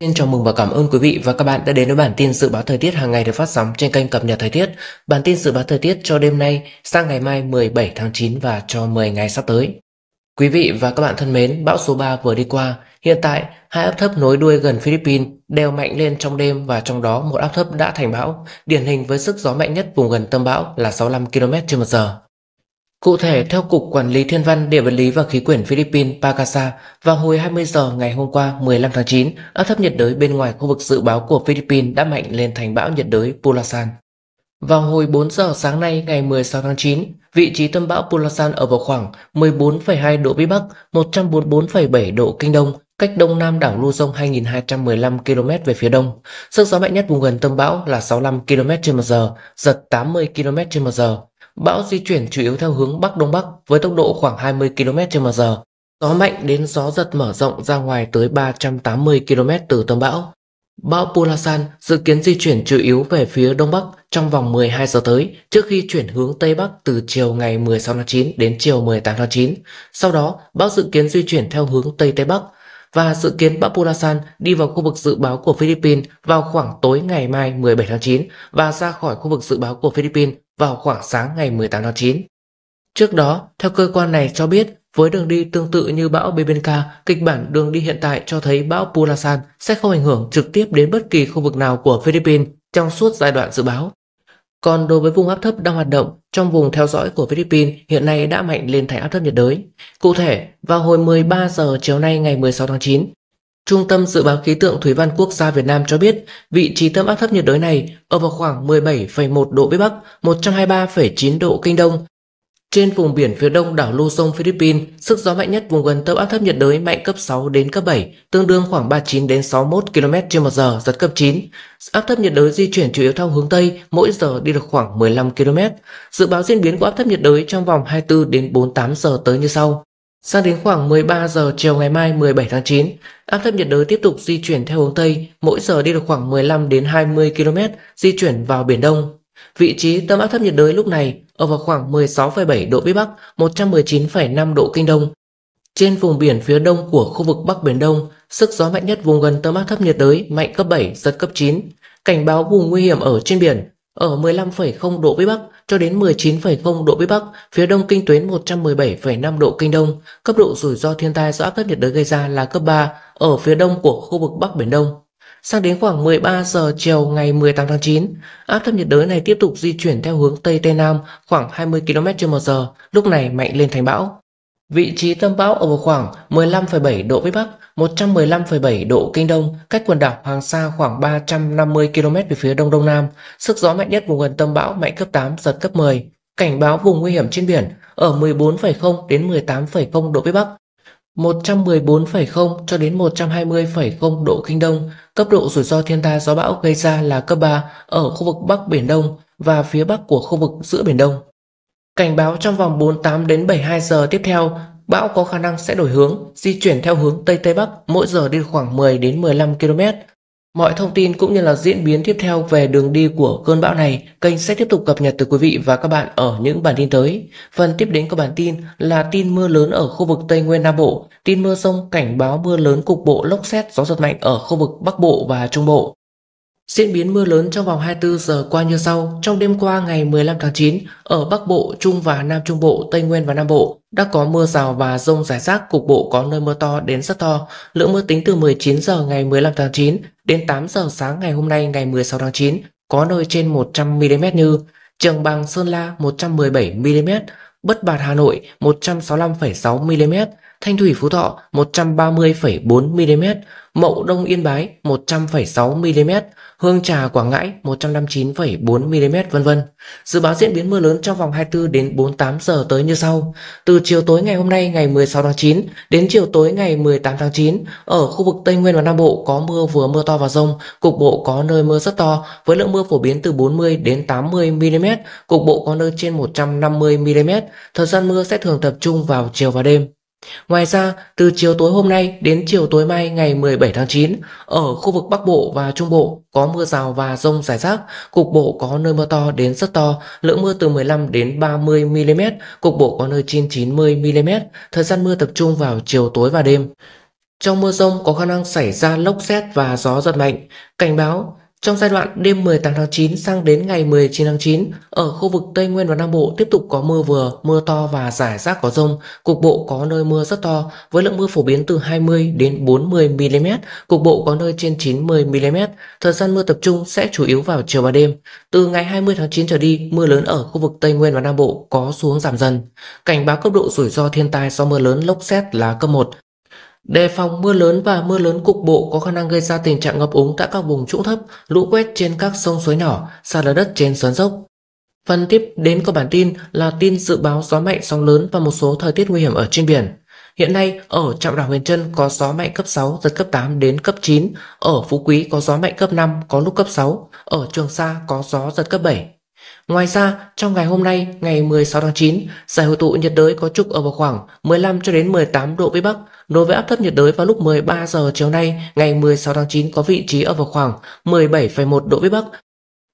Xin chào mừng và cảm ơn quý vị và các bạn đã đến với bản tin dự báo thời tiết hàng ngày được phát sóng trên kênh cập nhật thời tiết. Bản tin dự báo thời tiết cho đêm nay, sang ngày mai 17 tháng 9 và cho 10 ngày sắp tới. Quý vị và các bạn thân mến, bão số 3 vừa đi qua. Hiện tại, hai áp thấp nối đuôi gần Philippines đều mạnh lên trong đêm và trong đó một áp thấp đã thành bão, điển hình với sức gió mạnh nhất vùng gần tâm bão là 65 km/h. Cụ thể, theo Cục Quản lý Thiên văn Địa vật lý và Khí quyển Philippines Pagasa, vào hồi 20 giờ ngày hôm qua 15 tháng 9, áp thấp nhiệt đới bên ngoài khu vực dự báo của Philippines đã mạnh lên thành bão nhiệt đới Pulasan. Vào hồi 4 giờ sáng nay ngày 16 tháng 9, vị trí tâm bão Pulasan ở vào khoảng 14,2 độ Vĩ Bắc, 144,7 độ Kinh Đông, cách đông nam đảo Luzon 2.215 km về phía đông. Sức gió mạnh nhất vùng gần tâm bão là 65 km/h, giật 80 km/h, Bão di chuyển chủ yếu theo hướng Bắc Đông Bắc với tốc độ khoảng 20 km h gió mạnh đến gió giật mở rộng ra ngoài tới 380 km từ tâm bão. Bão Pulasan dự kiến di chuyển chủ yếu về phía Đông Bắc trong vòng 12 giờ tới trước khi chuyển hướng Tây Bắc từ chiều ngày 16 tháng 9 đến chiều 18 tháng 9. Sau đó, bão dự kiến di chuyển theo hướng Tây Tây Bắc và dự kiến bão Pulasan đi vào khu vực dự báo của Philippines vào khoảng tối ngày mai 17 tháng 9 và ra khỏi khu vực dự báo của Philippines vào khoảng sáng ngày 18 tháng 9. Trước đó, theo cơ quan này cho biết, với đường đi tương tự như bão Bebenka, kịch bản đường đi hiện tại cho thấy bão Pulasan sẽ không ảnh hưởng trực tiếp đến bất kỳ khu vực nào của Philippines trong suốt giai đoạn dự báo. Còn đối với vùng áp thấp đang hoạt động trong vùng theo dõi của Philippines hiện nay đã mạnh lên thành áp thấp nhiệt đới. Cụ thể, vào hồi 13 giờ chiều nay ngày 16 tháng 9, Trung tâm Dự báo Khí tượng Thủy văn Quốc gia Việt Nam cho biết vị trí tâm áp thấp nhiệt đới này ở vào khoảng 17,1 độ Vĩ Bắc, 123,9 độ Kinh Đông. Trên vùng biển phía đông đảo Luzon, Philippines, sức gió mạnh nhất vùng gần tâm áp thấp nhiệt đới mạnh cấp 6 đến cấp 7, tương đương khoảng 39 đến 61 km h giật cấp 9. Áp thấp nhiệt đới di chuyển chủ yếu theo hướng Tây, mỗi giờ đi được khoảng 15 km. Dự báo diễn biến của áp thấp nhiệt đới trong vòng 24 đến 48 giờ tới như sau. Sang đến khoảng 13 giờ chiều ngày mai 17 tháng 9, áp thấp nhiệt đới tiếp tục di chuyển theo hướng Tây, mỗi giờ đi được khoảng 15 đến 20 km, di chuyển vào Biển Đông. Vị trí tâm áp thấp nhiệt đới lúc này ở vào khoảng 16,7 độ Vĩ Bắc, 119,5 độ Kinh Đông. Trên vùng biển phía đông của khu vực Bắc Biển Đông, sức gió mạnh nhất vùng gần tâm áp thấp nhiệt đới mạnh cấp 7, giật cấp 9. Cảnh báo vùng nguy hiểm ở trên biển ở 15,0 độ Vĩ Bắc cho đến 19,0 độ Vĩ Bắc, phía đông kinh tuyến 117,5 độ Kinh Đông, cấp độ rủi ro thiên tai do áp thấp nhiệt đới gây ra là cấp 3 ở phía đông của khu vực Bắc Biển Đông. Sang đến khoảng 13 giờ chiều ngày 18 tháng 9, áp thấp nhiệt đới này tiếp tục di chuyển theo hướng Tây Tây Nam khoảng 20 km/h, lúc này mạnh lên thành bão. Vị trí tâm bão ở vào khoảng 15,7 độ Vĩ Bắc, 115,7 độ Kinh Đông, cách quần đảo Hoàng Sa khoảng 350 km về phía Đông Đông Nam. Sức gió mạnh nhất vùng gần tâm bão mạnh cấp 8, giật cấp 10. Cảnh báo vùng nguy hiểm trên biển ở 14,0 đến 18,0 độ Vĩ Bắc, 114,0 cho đến 120,0 độ Kinh Đông. Cấp độ rủi ro thiên tai gió bão gây ra là cấp 3 ở khu vực Bắc Biển Đông và phía Bắc của khu vực giữa Biển Đông. Cảnh báo trong vòng 48 đến 72 giờ tiếp theo, bão có khả năng sẽ đổi hướng, di chuyển theo hướng Tây Tây Bắc, mỗi giờ đi khoảng 10 đến 15 km. Mọi thông tin cũng như là diễn biến tiếp theo về đường đi của cơn bão này, kênh sẽ tiếp tục cập nhật từ quý vị và các bạn ở những bản tin tới. Phần tiếp đến của bản tin là tin mưa lớn ở khu vực Tây Nguyên Nam Bộ, tin mưa rông cảnh báo mưa lớn cục bộ lốc xét gió giật mạnh ở khu vực Bắc Bộ và Trung Bộ. Diễn biến mưa lớn trong vòng 24 giờ qua như sau. Trong đêm qua ngày 15 tháng 9, ở Bắc Bộ, Trung và Nam Trung Bộ, Tây Nguyên và Nam Bộ đã có mưa rào và rông rải rác, cục bộ có nơi mưa to đến rất to. Lượng mưa tính từ 19 giờ ngày 15 tháng 9 đến 8 giờ sáng ngày hôm nay ngày 16 tháng 9, có nơi trên 100 mm như Trường Bằng Sơn La 117 mm, Bất Bạt Hà Nội 165,6 mm, Thanh Thủy Phú Thọ 130,4 mm, Mậu Đông Yên Bái 100,6 mm, Hương Trà Quảng Ngãi 159,4 mm vân vân. Dự báo diễn biến mưa lớn trong vòng 24 đến 48 giờ tới như sau. Từ chiều tối ngày hôm nay ngày 16 tháng 9 đến chiều tối ngày 18 tháng 9, ở khu vực Tây Nguyên và Nam Bộ có mưa vừa mưa to và rông, cục bộ có nơi mưa rất to với lượng mưa phổ biến từ 40 đến 80 mm, cục bộ có nơi trên 150 mm. Thời gian mưa sẽ thường tập trung vào chiều và đêm. Ngoài ra, từ chiều tối hôm nay đến chiều tối mai ngày 17 tháng 9, ở khu vực Bắc Bộ và Trung Bộ có mưa rào và rông rải rác, cục bộ có nơi mưa to đến rất to, lượng mưa từ 15 đến 30 mm, cục bộ có nơi trên 90 mm, thời gian mưa tập trung vào chiều tối và đêm. Trong mưa rông có khả năng xảy ra lốc xét và gió giật mạnh. Cảnh báo, trong giai đoạn đêm 18 tháng 9 sang đến ngày 19 tháng 9, ở khu vực Tây Nguyên và Nam Bộ tiếp tục có mưa vừa, mưa to và rải rác có rông, cục bộ có nơi mưa rất to với lượng mưa phổ biến từ 20 đến 40 mm, cục bộ có nơi trên 90 mm. Thời gian mưa tập trung sẽ chủ yếu vào chiều và đêm. Từ ngày 20 tháng 9 trở đi, mưa lớn ở khu vực Tây Nguyên và Nam Bộ có xuống giảm dần. Cảnh báo cấp độ rủi ro thiên tai do mưa lớn lốc xét là cấp 1, Đề phòng mưa lớn và mưa lớn cục bộ có khả năng gây ra tình trạng ngập úng tại các vùng trũng thấp, lũ quét trên các sông suối nhỏ, sạt lở đất trên xoắn dốc. Phần tiếp đến của bản tin là tin dự báo gió mạnh sóng lớn và một số thời tiết nguy hiểm ở trên biển. Hiện nay ở Trạm đảo Huyền Trân có gió mạnh cấp 6, giật cấp 8 đến cấp 9, ở Phú Quý có gió mạnh cấp 5, có lúc cấp 6, ở Trường Sa có gió giật cấp 7, Ngoài ra, trong ngày hôm nay, ngày 16 tháng 9, giải hội tụ nhiệt đới có trục ở vào khoảng 15 cho đến 18 độ vĩ Bắc, đối với áp thấp nhiệt đới vào lúc 13 giờ chiều nay, ngày 16 tháng 9 có vị trí ở vào khoảng 17,1 độ vĩ Bắc,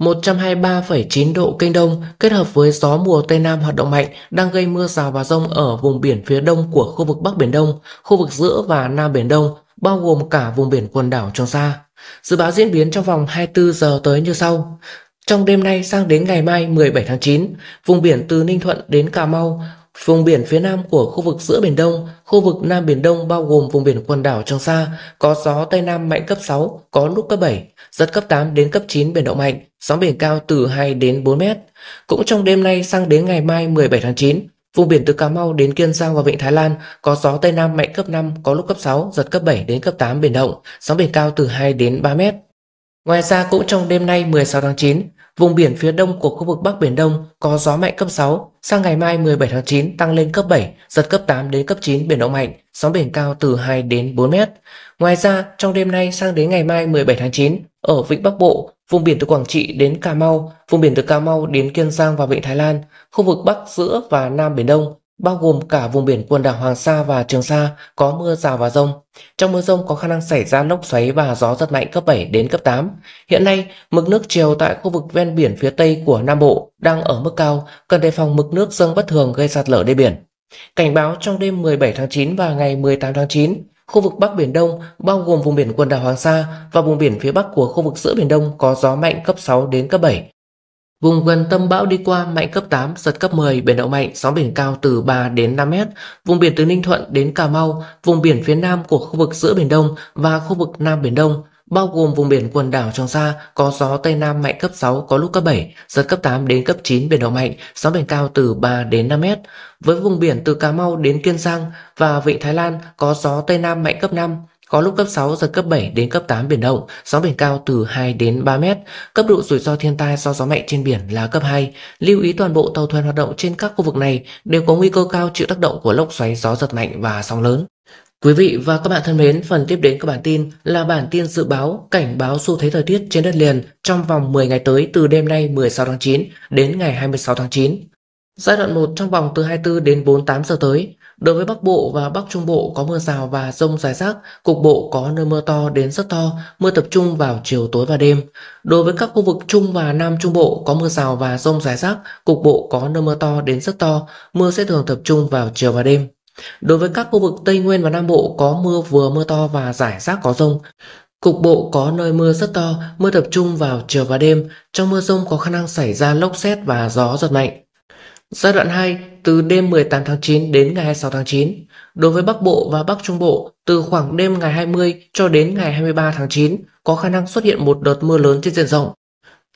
123,9 độ Kinh Đông kết hợp với gió mùa Tây Nam hoạt động mạnh đang gây mưa rào và rông ở vùng biển phía đông của khu vực Bắc Biển Đông, khu vực giữa và Nam Biển Đông, bao gồm cả vùng biển quần đảo Trường Sa. Dự báo diễn biến trong vòng 24 giờ tới như sau. Trong đêm nay sang đến ngày mai 17 tháng 9, vùng biển từ Ninh Thuận đến Cà Mau, vùng biển phía nam của khu vực giữa Biển Đông, khu vực Nam Biển Đông bao gồm vùng biển quần đảo Trường Sa, có gió Tây Nam mạnh cấp 6, có lúc cấp 7, giật cấp 8 đến cấp 9 biển động mạnh, sóng biển cao từ 2 đến 4 mét. Cũng trong đêm nay sang đến ngày mai 17 tháng 9, Vùng biển từ Cà Mau đến Kiên Giang và Vịnh Thái Lan có gió Tây Nam mạnh cấp 5, có lúc cấp 6, giật cấp 7 đến cấp 8 biển động, sóng biển cao từ 2 đến 3 mét. Ngoài ra cũng trong đêm nay 16 tháng 9, vùng biển phía đông của khu vực Bắc Biển Đông có gió mạnh cấp 6, sang ngày mai 17 tháng 9 tăng lên cấp 7, giật cấp 8 đến cấp 9 biển động mạnh, sóng biển cao từ 2 đến 4 mét. Ngoài ra, trong đêm nay sang đến ngày mai 17 tháng 9, ở Vịnh Bắc Bộ, vùng biển từ Quảng Trị đến Cà Mau, vùng biển từ Cà Mau đến Kiên Giang và Vịnh Thái Lan, khu vực Bắc giữa và Nam Biển Đông, bao gồm cả vùng biển quần đảo Hoàng Sa và Trường Sa có mưa rào và rông. Trong mưa rông có khả năng xảy ra lốc xoáy và gió giật mạnh cấp 7 đến cấp 8. Hiện nay, mực nước chiều tại khu vực ven biển phía Tây của Nam Bộ đang ở mức cao, cần đề phòng mực nước dâng bất thường gây sạt lở đê biển. Cảnh báo trong đêm 17 tháng 9 và ngày 18 tháng 9, khu vực Bắc Biển Đông bao gồm vùng biển quần đảo Hoàng Sa và vùng biển phía Bắc của khu vực giữa Biển Đông có gió mạnh cấp 6 đến cấp 7, Vùng gần tâm bão đi qua mạnh cấp 8, giật cấp 10, biển động mạnh, sóng biển cao từ 3 đến 5 mét. Vùng biển từ Ninh Thuận đến Cà Mau, vùng biển phía nam của khu vực giữa Biển Đông và khu vực Nam Biển Đông, bao gồm vùng biển quần đảo Trường Sa có gió Tây Nam mạnh cấp 6 có lúc cấp 7, giật cấp 8 đến cấp 9 biển động mạnh, sóng biển cao từ 3 đến 5 mét. Với vùng biển từ Cà Mau đến Kiên Giang và Vịnh Thái Lan có gió Tây Nam mạnh cấp 5, có lúc cấp 6 giật cấp 7 đến cấp 8 biển động, sóng biển cao từ 2 đến 3 mét. Cấp độ rủi ro thiên tai do gió mạnh trên biển là cấp 2. Lưu ý toàn bộ tàu thuyền hoạt động trên các khu vực này đều có nguy cơ cao chịu tác động của lốc xoáy gió giật mạnh và sóng lớn. Quý vị và các bạn thân mến, phần tiếp đến các bản tin là bản tin dự báo cảnh báo xu thế thời tiết trên đất liền trong vòng 10 ngày tới từ đêm nay 16 tháng 9 đến ngày 26 tháng 9. Giai đoạn 1 trong vòng từ 24 đến 48 giờ tới, Đối với Bắc Bộ và Bắc Trung Bộ có mưa rào và rông rải rác, cục bộ có nơi mưa to đến rất to, mưa tập trung vào chiều tối và đêm. Đối với các khu vực Trung và Nam Trung Bộ có mưa rào và rông rải rác, cục bộ có nơi mưa to đến rất to, mưa sẽ thường tập trung vào chiều và đêm. Đối với các khu vực Tây Nguyên và Nam Bộ có mưa vừa mưa to và rải rác có rông. Cục bộ có nơi mưa rất to, mưa tập trung vào chiều và đêm. Trong mưa rông có khả năng xảy ra lốc xét và gió giật mạnh. Giai đoạn 2 từ đêm 18 tháng 9 đến ngày 26 tháng 9. Đối với Bắc Bộ và Bắc Trung Bộ, từ khoảng đêm ngày 20 cho đến ngày 23 tháng 9 có khả năng xuất hiện một đợt mưa lớn trên diện rộng.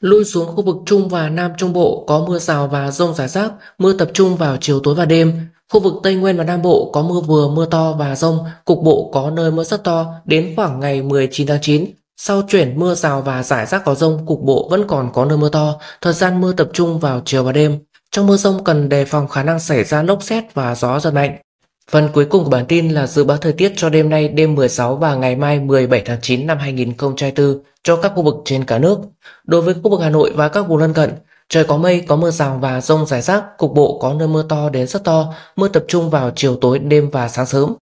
Lui xuống khu vực Trung và Nam Trung Bộ có mưa rào và rông rải rác, mưa tập trung vào chiều tối và đêm. Khu vực Tây Nguyên và Nam Bộ có mưa vừa mưa to và rông, cục bộ có nơi mưa rất to đến khoảng ngày 19 tháng 9. Sau chuyển mưa rào và rải rác có rông, cục bộ vẫn còn có nơi mưa to, thời gian mưa tập trung vào chiều và đêm. Trong mưa rông cần đề phòng khả năng xảy ra lốc xét và gió giật mạnh. Phần cuối cùng của bản tin là dự báo thời tiết cho đêm nay đêm 16 và ngày mai 17 tháng 9 năm 2024 cho các khu vực trên cả nước. Đối với khu vực Hà Nội và các vùng lân cận, trời có mây, có mưa rào và rông rải rác, cục bộ có nơi mưa to đến rất to, mưa tập trung vào chiều tối, đêm và sáng sớm.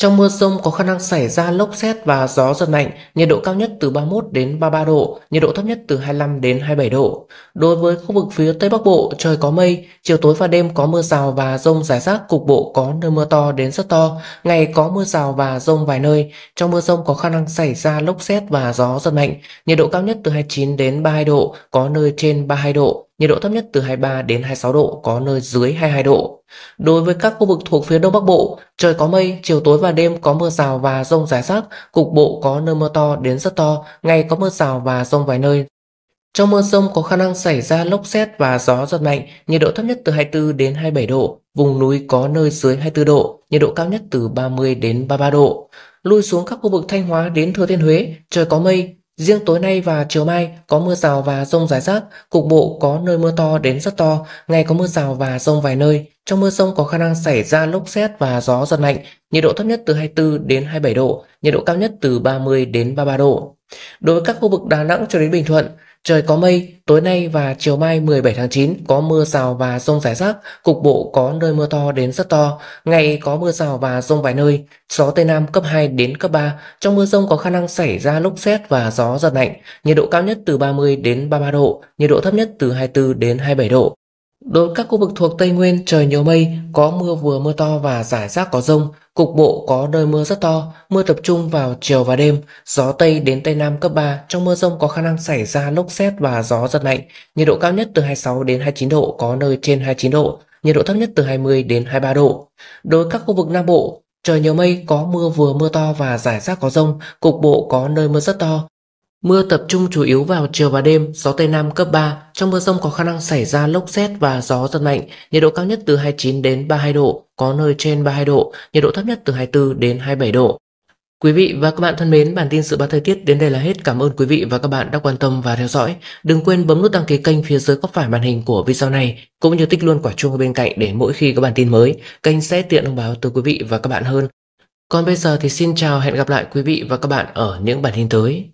Trong mưa rông có khả năng xảy ra lốc xét và gió giật mạnh, nhiệt độ cao nhất từ 31 đến 33 độ, nhiệt độ thấp nhất từ 25 đến 27 độ. Đối với khu vực phía Tây Bắc Bộ, trời có mây, chiều tối và đêm có mưa rào và rông rải rác, cục bộ có nơi mưa to đến rất to, ngày có mưa rào và rông vài nơi. Trong mưa rông có khả năng xảy ra lốc xét và gió giật mạnh, nhiệt độ cao nhất từ 29 đến 32 độ, có nơi trên 32 độ nhiệt độ thấp nhất từ 23 đến 26 độ, có nơi dưới 22 độ. Đối với các khu vực thuộc phía Đông Bắc Bộ, trời có mây, chiều tối và đêm có mưa rào và rông rải rác, cục bộ có nơi mưa to đến rất to, ngày có mưa rào và rông vài nơi. Trong mưa rông có khả năng xảy ra lốc xét và gió giật mạnh, nhiệt độ thấp nhất từ 24 đến 27 độ, vùng núi có nơi dưới 24 độ, nhiệt độ cao nhất từ 30 đến 33 độ. Lui xuống các khu vực Thanh Hóa đến Thừa Thiên Huế, trời có mây, Riêng tối nay và chiều mai có mưa rào và rông rải rác, cục bộ có nơi mưa to đến rất to, ngày có mưa rào và rông vài nơi. Trong mưa rông có khả năng xảy ra lốc xét và gió giật mạnh, nhiệt độ thấp nhất từ 24 đến 27 độ, nhiệt độ cao nhất từ 30 đến 33 độ. Đối với các khu vực Đà Nẵng cho đến Bình Thuận, Trời có mây, tối nay và chiều mai 17 tháng 9 có mưa rào và rông rải rác, cục bộ có nơi mưa to đến rất to, ngày có mưa rào và rông vài nơi, gió Tây Nam cấp 2 đến cấp 3, trong mưa rông có khả năng xảy ra lốc xét và gió giật mạnh, nhiệt độ cao nhất từ 30 đến 33 độ, nhiệt độ thấp nhất từ 24 đến 27 độ. Đối các khu vực thuộc Tây Nguyên trời nhiều mây, có mưa vừa mưa to và rải rác có rông, cục bộ có nơi mưa rất to, mưa tập trung vào chiều và đêm, gió Tây đến Tây Nam cấp 3, trong mưa rông có khả năng xảy ra lốc xét và gió giật mạnh, nhiệt độ cao nhất từ 26 đến 29 độ, có nơi trên 29 độ, nhiệt độ thấp nhất từ 20 đến 23 độ. Đối các khu vực Nam Bộ, trời nhiều mây, có mưa vừa mưa to và rải rác có rông, cục bộ có nơi mưa rất to, Mưa tập trung chủ yếu vào chiều và đêm, gió Tây Nam cấp 3. Trong mưa rông có khả năng xảy ra lốc xét và gió giật mạnh, nhiệt độ cao nhất từ 29 đến 32 độ, có nơi trên 32 độ, nhiệt độ thấp nhất từ 24 đến 27 độ. Quý vị và các bạn thân mến, bản tin dự báo thời tiết đến đây là hết. Cảm ơn quý vị và các bạn đã quan tâm và theo dõi. Đừng quên bấm nút đăng ký kênh phía dưới góc phải màn hình của video này, cũng như tích luôn quả chuông bên cạnh để mỗi khi có bản tin mới, kênh sẽ tiện thông báo tới quý vị và các bạn hơn. Còn bây giờ thì xin chào, hẹn gặp lại quý vị và các bạn ở những bản tin tới.